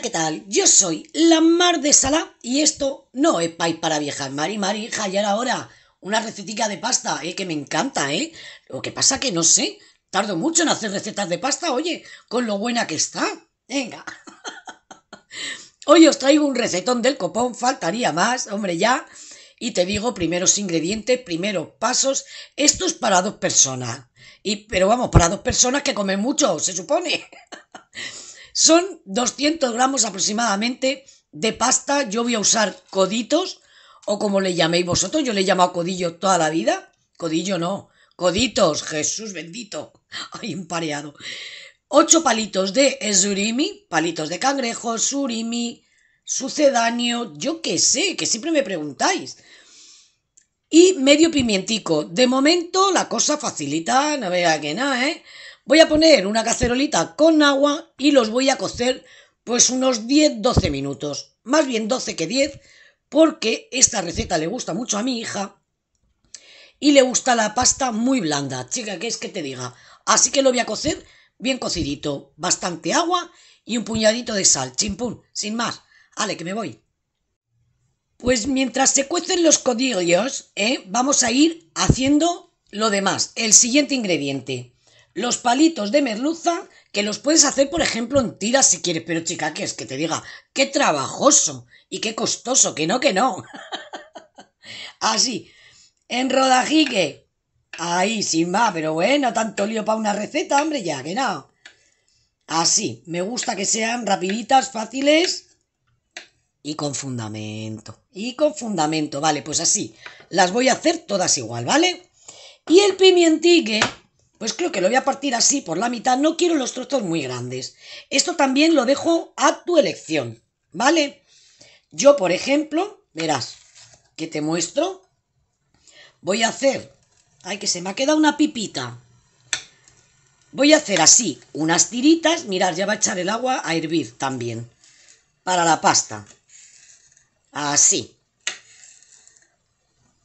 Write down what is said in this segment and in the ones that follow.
¿qué tal? Yo soy la Mar de Sala y esto no es país para viejas. Mari, Mari, hija, ahora una recetica de pasta, eh, que me encanta, ¿eh? Lo que pasa que no sé, tardo mucho en hacer recetas de pasta, oye, con lo buena que está. Venga. Hoy os traigo un recetón del copón, faltaría más, hombre, ya. Y te digo primeros ingredientes, primeros pasos. Esto es para dos personas. Y, pero vamos, para dos personas que comen mucho, se supone. Son 200 gramos aproximadamente de pasta. Yo voy a usar coditos o como le llaméis vosotros. Yo le he llamado codillo toda la vida. Codillo no. Coditos, Jesús bendito. un pareado 8 palitos de surimi, palitos de cangrejo, surimi, sucedáneo, yo qué sé, que siempre me preguntáis. Y medio pimientico. De momento la cosa facilita, no vea que nada, ¿eh? Voy a poner una cacerolita con agua y los voy a cocer pues unos 10-12 minutos, más bien 12 que 10, porque esta receta le gusta mucho a mi hija y le gusta la pasta muy blanda, chica, qué es que te diga. Así que lo voy a cocer bien cocidito, bastante agua y un puñadito de sal, chimpún, sin más. Ale, que me voy. Pues mientras se cuecen los codillos, ¿eh? vamos a ir haciendo lo demás, el siguiente ingrediente los palitos de merluza, que los puedes hacer, por ejemplo, en tiras si quieres, pero chica, que es que te diga, qué trabajoso y qué costoso, que no, que no. Así, ah, en rodajique, ahí, sin más, pero bueno, tanto lío para una receta, hombre, ya, que no. Así, ah, me gusta que sean rapiditas, fáciles y con fundamento. Y con fundamento, vale, pues así, las voy a hacer todas igual, ¿vale? Y el pimientique pues creo que lo voy a partir así por la mitad. No quiero los trozos muy grandes. Esto también lo dejo a tu elección, ¿vale? Yo, por ejemplo, verás que te muestro. Voy a hacer... Ay, que se me ha quedado una pipita. Voy a hacer así, unas tiritas. Mirad, ya va a echar el agua a hervir también. Para la pasta. Así.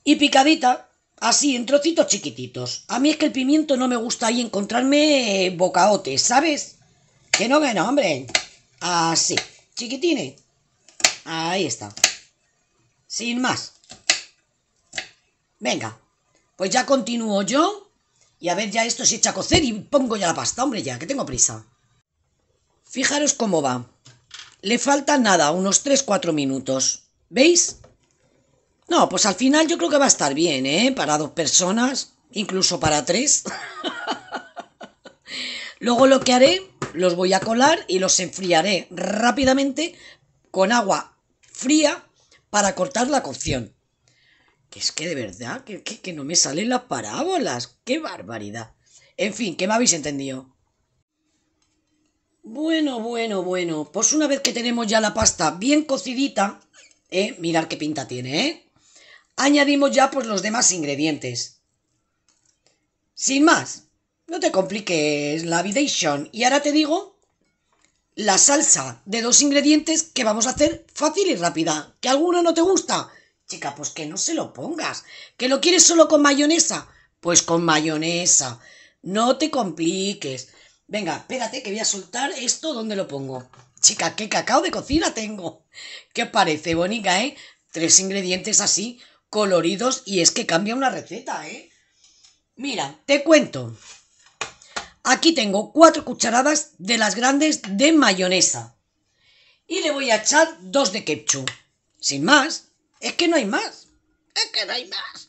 Y picadita, Así, en trocitos chiquititos. A mí es que el pimiento no me gusta ahí encontrarme eh, bocaotes, ¿sabes? Que no, que no, hombre. Así, chiquitines. Ahí está. Sin más. Venga, pues ya continúo yo. Y a ver, ya esto se echa a cocer y pongo ya la pasta, hombre, ya, que tengo prisa. Fijaros cómo va. Le falta nada, unos 3-4 minutos. ¿Veis? No, pues al final yo creo que va a estar bien, ¿eh? Para dos personas, incluso para tres. Luego lo que haré, los voy a colar y los enfriaré rápidamente con agua fría para cortar la cocción. Que es que de verdad, que, que, no me salen las parábolas. ¡Qué barbaridad! En fin, que me habéis entendido. Bueno, bueno, bueno. Pues una vez que tenemos ya la pasta bien cocidita, eh, mirad qué pinta tiene, ¿eh? añadimos ya pues los demás ingredientes. Sin más, no te compliques la y ahora te digo la salsa de dos ingredientes que vamos a hacer fácil y rápida. ¿Que alguno no te gusta? Chica, pues que no se lo pongas. ¿Que lo quieres solo con mayonesa? Pues con mayonesa. No te compliques. Venga, espérate que voy a soltar esto donde lo pongo. Chica, qué cacao de cocina tengo. ¿Qué parece? Bonita, ¿eh? Tres ingredientes así coloridos y es que cambia una receta, ¿eh? Mira, te cuento. Aquí tengo cuatro cucharadas de las grandes de mayonesa. Y le voy a echar dos de ketchup. Sin más. Es que no hay más. Es que no hay más.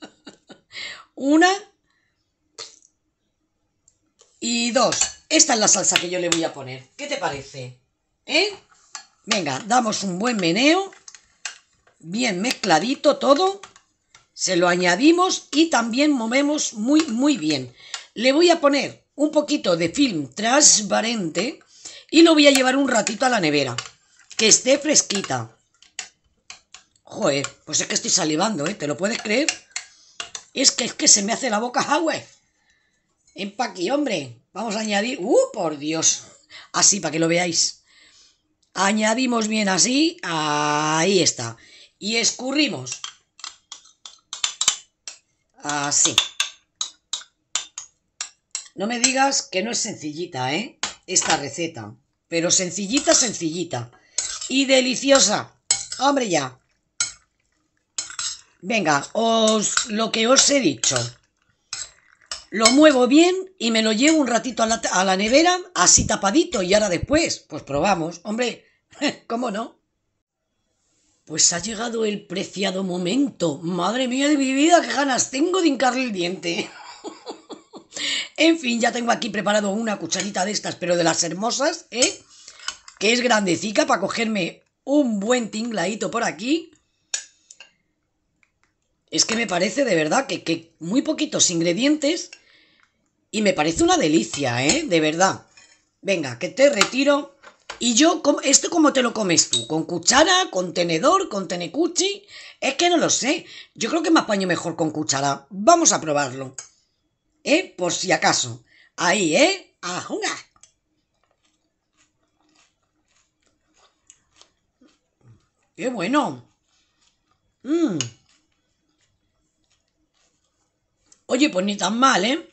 una y dos. Esta es la salsa que yo le voy a poner. ¿Qué te parece? ¿Eh? Venga, damos un buen meneo bien mezcladito todo. Se lo añadimos y también movemos muy, muy bien. Le voy a poner un poquito de film transparente y lo voy a llevar un ratito a la nevera. Que esté fresquita. Joder, pues es que estoy salivando, ¿eh? ¿Te lo puedes creer? Es que es que se me hace la boca agua. Empaquí, hombre. Vamos a añadir... ¡Uh, por Dios! Así, para que lo veáis. Añadimos bien así. Ahí está y escurrimos. Así. No me digas que no es sencillita, ¿eh? Esta receta. Pero sencillita, sencillita. Y deliciosa. Hombre ya. Venga, os lo que os he dicho. Lo muevo bien y me lo llevo un ratito a la, a la nevera, así tapadito, y ahora después, pues probamos. Hombre, ¿cómo no? Pues ha llegado el preciado momento. Madre mía de mi vida, qué ganas tengo de hincarle el diente. en fin, ya tengo aquí preparado una cucharita de estas, pero de las hermosas, ¿eh? Que es grandecica para cogerme un buen tingladito por aquí. Es que me parece de verdad que, que muy poquitos ingredientes y me parece una delicia, ¿eh? De verdad. Venga, que te retiro y yo, ¿esto cómo te lo comes tú? ¿Con cuchara? ¿Con tenedor? ¿Con tenecuchi? Es que no lo sé. Yo creo que me apaño mejor con cuchara. Vamos a probarlo. ¿Eh? Por si acaso. Ahí, ¿eh? jugar. ¡Qué bueno! ¡Mmm! Oye, pues ni tan mal, ¿eh?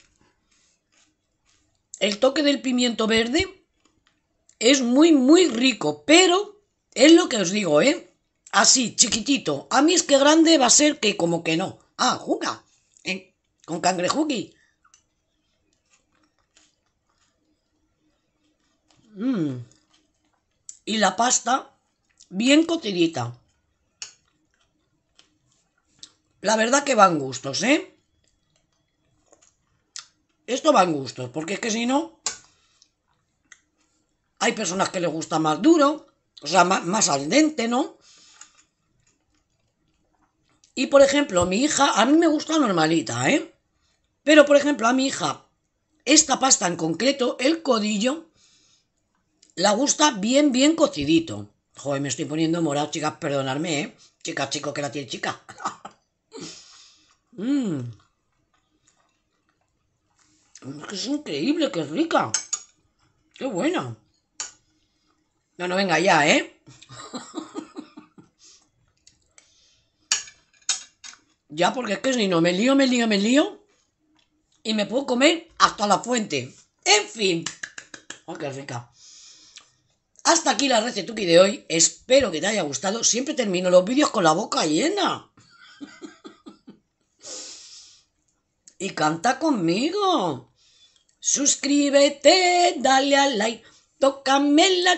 El toque del pimiento verde es muy, muy rico, pero es lo que os digo, ¿eh? Así, chiquitito. A mí es que grande va a ser que como que no. Ah, juga. ¿eh? Con cangrejuki. ¡Mmm! Y la pasta, bien cotidita. La verdad que van gustos, ¿eh? Esto van gustos, porque es que si no... Hay personas que les gusta más duro, o sea, más, al dente, ¿no? Y por ejemplo, mi hija, a mí me gusta normalita, ¿eh? Pero por ejemplo, a mi hija, esta pasta en concreto, el codillo, la gusta bien, bien cocidito. Joder, me estoy poniendo morado, chicas, perdonadme, ¿eh? Chicas, chicos, que la tiene chica. Mm. Es increíble, qué rica. Qué buena. No, no venga ya, ¿eh? ya, porque es que si no, me lío, me lío, me lío. Y me puedo comer hasta la fuente. En fin. ¡Oh, qué rica! Hasta aquí la recetuki de hoy. Espero que te haya gustado. Siempre termino los vídeos con la boca llena. y canta conmigo. Suscríbete, dale al like. Tócame la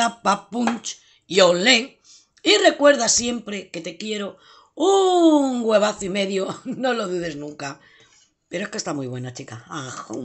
la punch y olé. Y recuerda siempre que te quiero un huevazo y medio, no lo dudes nunca. Pero es que está muy buena, chica. Ah,